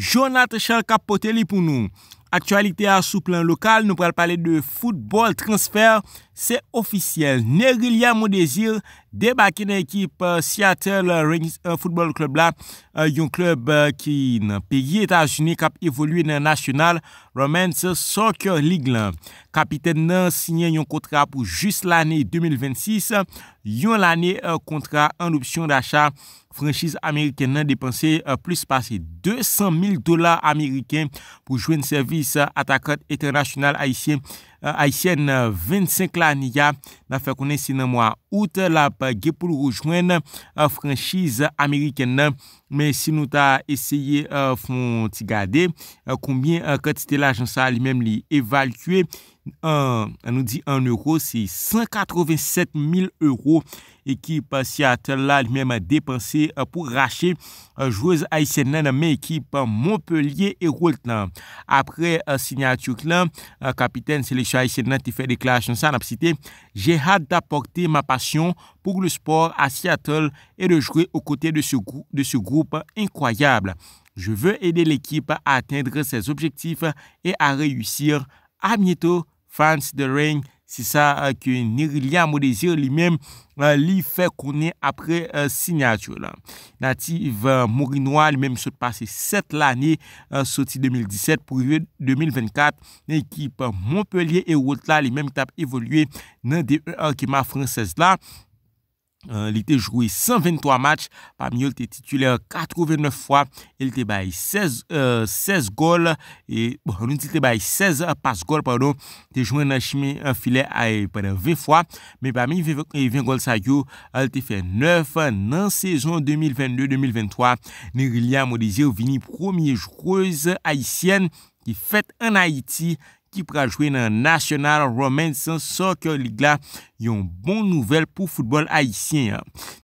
Jonathan Kapote li pou nou. Aktualite a sou plan lokal. Nou pral pale de football transfer. Se ofisyele. Ne gilia mou dezir. Deba ki nan ekip Seattle euh, football klub la, yon euh, klub ki euh, nan peyi Etasunik ap evoluye nan national Romance Soccer League la. Kapiten nan sinye yon kontra pou jist lani 2026. Yon lani kontra an opsyon d'achat franchise Ameriken nan depanse plus pasi 200 000 dolar Ameriken pou jwen servis Atakot etanasyonal Aisyen 25 lani ya la fè konensi nan mwa out la pa ge pou l rujwen euh, franschize Ameriken. Men si nou ta esye euh, foun ti gade, euh, konbien katite la jansa li men li evalue, un, on nous dit 1 euro, c'est 187 000 euros. Équipe Seattle là, même dépensé euh, pour racheter euh, joueuse haïtienne dans mais équipe euh, Montpellier et Roltan. Après signature le capitaine sélection haïtienne qui fait déclaration ça, n'a cité, j'ai hâte d'apporter ma passion pour le sport à Seattle et de jouer aux côtés de ce, de ce groupe incroyable. Je veux aider l'équipe à atteindre ses objectifs et à réussir. À bientôt Fancy de Rennes, si sa euh, ke Nyrilia Modesir li mem euh, li fe konen apre euh, sinyatyo la. Nativ Mourinois li mem sote pase 7 l ane soti 2017 pou yve 2024. Ekip Montpellier et Wotla li mem tap evolue nan de un akima fransez la. Li te jouy 123 match, pa mi yon te titule 89 fwa, el te bay 16 pasgol, te jouy nashime filet 20 fwa, mi pa mi 20 gol sa yon, el te fe 9 nan sezon 2022-2023. Negrilia Morizio vini promye joukouze Haitienne. ki fèt an Haïti ki prajouen an National Romance Soccer League la yon bon nouvel pou foutbol Haïtien ya.